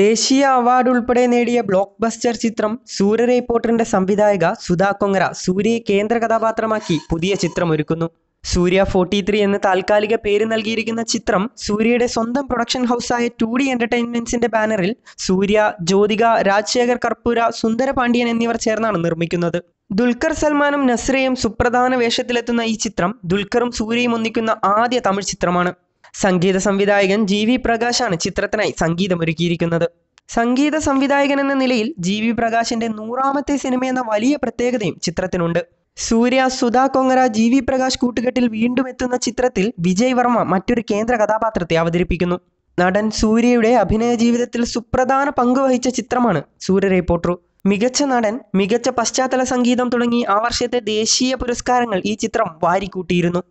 ദേശീയ അവാർഡ് ഉൾപ്പെടെ നേടിയ ബ്ലോക്ക് ബസ്റ്റർ ചിത്രം സൂര്യ റിപ്പോർട്ടറിന്റെ സംവിധായക സുധാ കൊങ്ങര സൂര്യയെ കേന്ദ്ര കഥാപാത്രമാക്കി പുതിയ ചിത്രം ഒരുക്കുന്നു സൂര്യ ഫോർട്ടി ത്രീ എന്ന താൽക്കാലിക പേര് നൽകിയിരിക്കുന്ന ചിത്രം സൂര്യയുടെ സ്വന്തം പ്രൊഡക്ഷൻ ഹൗസായ ടു ഡി എന്റർടൈൻമെന്റ്സിന്റെ ബാനറിൽ സൂര്യ ജ്യോതിക രാജശേഖർ കർപ്പൂര സുന്ദര പാണ്ഡ്യൻ എന്നിവർ ചേർന്നാണ് നിർമ്മിക്കുന്നത് ദുൽഖർ സൽമാനും നസ്രയും സുപ്രധാന വേഷത്തിലെത്തുന്ന ഈ ചിത്രം ദുൽഖറും സൂര്യയും ഒന്നിക്കുന്ന ആദ്യ തമിഴ് ചിത്രമാണ് സംഗീത സംവിധായകൻ ജി വി പ്രകാശാണ് ചിത്രത്തിനായി സംഗീതമൊരുക്കിയിരിക്കുന്നത് സംഗീത സംവിധായകൻ എന്ന നിലയിൽ ജി വി പ്രകാശിന്റെ നൂറാമത്തെ സിനിമ എന്ന വലിയ പ്രത്യേകതയും ചിത്രത്തിനുണ്ട് സൂര്യ സുധാ കൊങ്ങര ജി വി പ്രകാശ് കൂട്ടുകെട്ടിൽ വീണ്ടും എത്തുന്ന ചിത്രത്തിൽ വിജയ് വർമ്മ മറ്റൊരു കേന്ദ്ര കഥാപാത്രത്തെ അവതരിപ്പിക്കുന്നു നടൻ സൂര്യയുടെ അഭിനയ ജീവിതത്തിൽ സുപ്രധാന പങ്കുവഹിച്ച ചിത്രമാണ് സൂര്യ റിപ്പോർട്ടർ മികച്ച നടൻ മികച്ച പശ്ചാത്തല സംഗീതം തുടങ്ങി ആ വർഷത്തെ ദേശീയ പുരസ്കാരങ്ങൾ ഈ ചിത്രം വാരിക്കൂട്ടിയിരുന്നു